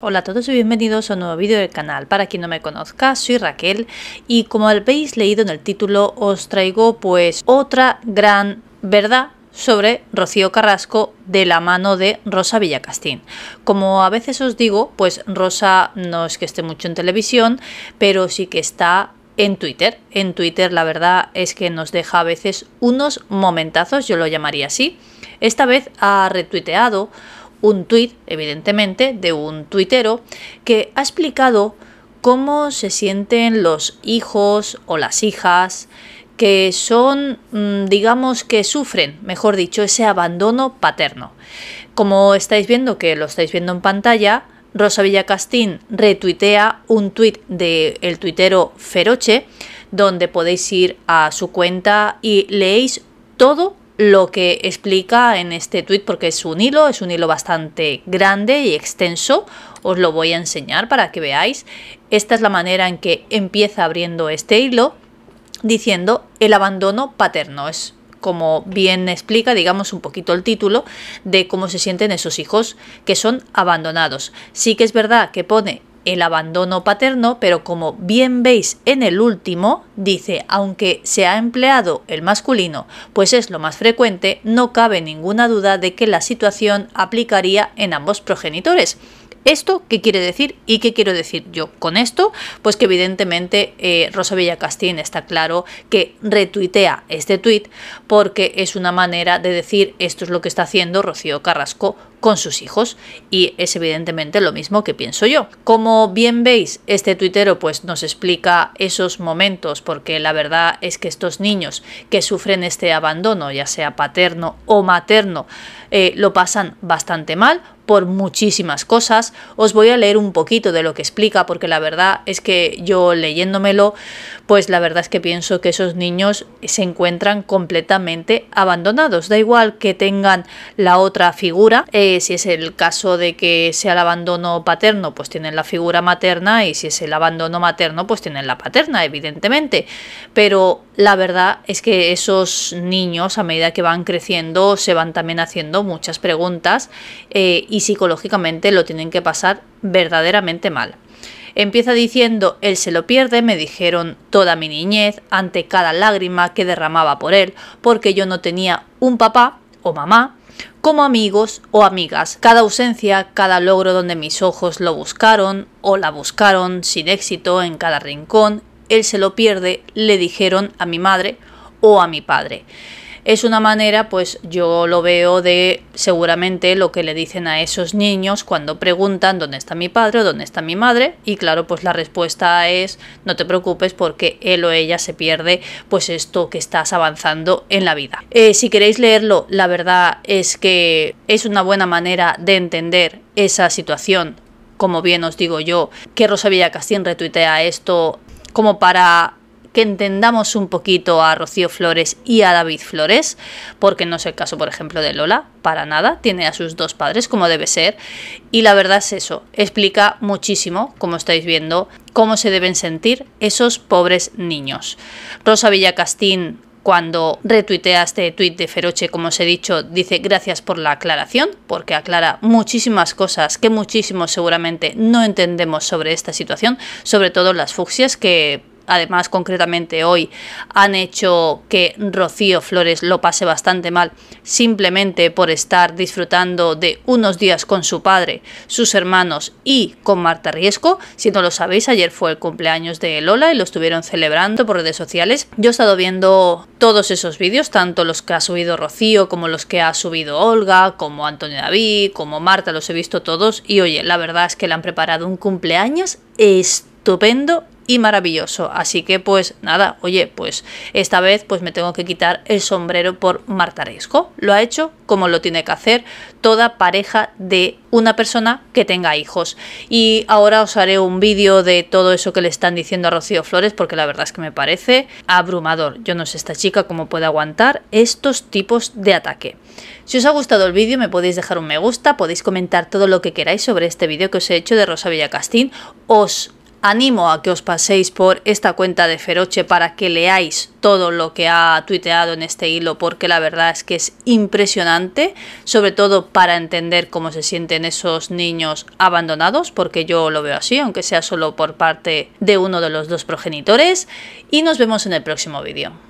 Hola a todos y bienvenidos a un nuevo vídeo del canal. Para quien no me conozca, soy Raquel y como habéis leído en el título, os traigo pues otra gran verdad sobre Rocío Carrasco de la mano de Rosa Villacastín. Como a veces os digo, pues Rosa no es que esté mucho en televisión, pero sí que está en Twitter. En Twitter la verdad es que nos deja a veces unos momentazos, yo lo llamaría así. Esta vez ha retuiteado un tuit, evidentemente, de un tuitero que ha explicado cómo se sienten los hijos o las hijas que son, mm, digamos que sufren, mejor dicho, ese abandono paterno. Como estáis viendo, que lo estáis viendo en pantalla, Rosa Villacastín retuitea un tuit del el tuitero Feroche, donde podéis ir a su cuenta y leéis todo lo que explica en este tweet porque es un hilo, es un hilo bastante grande y extenso, os lo voy a enseñar para que veáis. Esta es la manera en que empieza abriendo este hilo diciendo el abandono paterno. Es como bien explica, digamos, un poquito el título de cómo se sienten esos hijos que son abandonados. Sí que es verdad que pone el abandono paterno, pero como bien veis en el último, dice, aunque se ha empleado el masculino, pues es lo más frecuente, no cabe ninguna duda de que la situación aplicaría en ambos progenitores. ¿Esto qué quiere decir y qué quiero decir yo con esto? Pues que evidentemente eh, Rosa Villacastín está claro que retuitea este tuit porque es una manera de decir esto es lo que está haciendo Rocío Carrasco con sus hijos y es evidentemente lo mismo que pienso yo. Como bien veis, este tuitero pues nos explica esos momentos porque la verdad es que estos niños que sufren este abandono, ya sea paterno o materno, eh, lo pasan bastante mal por muchísimas cosas. Os voy a leer un poquito de lo que explica, porque la verdad es que yo leyéndomelo, pues la verdad es que pienso que esos niños se encuentran completamente abandonados. Da igual que tengan la otra figura, eh, si es el caso de que sea el abandono paterno, pues tienen la figura materna, y si es el abandono materno, pues tienen la paterna, evidentemente. Pero la verdad es que esos niños, a medida que van creciendo, se van también haciendo muchas preguntas eh, y psicológicamente lo tienen que pasar verdaderamente mal. Empieza diciendo, él se lo pierde, me dijeron toda mi niñez, ante cada lágrima que derramaba por él, porque yo no tenía un papá o mamá, como amigos o amigas. Cada ausencia, cada logro donde mis ojos lo buscaron o la buscaron sin éxito en cada rincón, él se lo pierde, le dijeron a mi madre o a mi padre es una manera, pues yo lo veo de seguramente lo que le dicen a esos niños cuando preguntan dónde está mi padre o dónde está mi madre y claro, pues la respuesta es no te preocupes porque él o ella se pierde pues esto que estás avanzando en la vida. Eh, si queréis leerlo, la verdad es que es una buena manera de entender esa situación. Como bien os digo yo, que Rosa Villacastín retuitea esto como para que entendamos un poquito a Rocío Flores y a David Flores, porque no es el caso, por ejemplo, de Lola, para nada, tiene a sus dos padres como debe ser, y la verdad es eso, explica muchísimo, como estáis viendo, cómo se deben sentir esos pobres niños. Rosa Villacastín cuando retuitea este tuit de Feroche, como os he dicho, dice gracias por la aclaración, porque aclara muchísimas cosas que muchísimos seguramente no entendemos sobre esta situación, sobre todo las fucsias, que además concretamente hoy, han hecho que Rocío Flores lo pase bastante mal, simplemente por estar disfrutando de unos días con su padre, sus hermanos y con Marta Riesco. Si no lo sabéis, ayer fue el cumpleaños de Lola y lo estuvieron celebrando por redes sociales. Yo he estado viendo todos esos vídeos, tanto los que ha subido Rocío como los que ha subido Olga, como Antonio David, como Marta, los he visto todos y oye, la verdad es que le han preparado un cumpleaños estupendo y maravilloso. Así que pues nada, oye, pues esta vez pues me tengo que quitar el sombrero por Martaresco. Lo ha hecho como lo tiene que hacer toda pareja de una persona que tenga hijos. Y ahora os haré un vídeo de todo eso que le están diciendo a Rocío Flores porque la verdad es que me parece abrumador. Yo no sé esta chica cómo puede aguantar estos tipos de ataque. Si os ha gustado el vídeo me podéis dejar un me gusta, podéis comentar todo lo que queráis sobre este vídeo que os he hecho de Rosa Villacastín. Os animo a que os paséis por esta cuenta de Feroche para que leáis todo lo que ha tuiteado en este hilo porque la verdad es que es impresionante, sobre todo para entender cómo se sienten esos niños abandonados, porque yo lo veo así, aunque sea solo por parte de uno de los dos progenitores, y nos vemos en el próximo vídeo.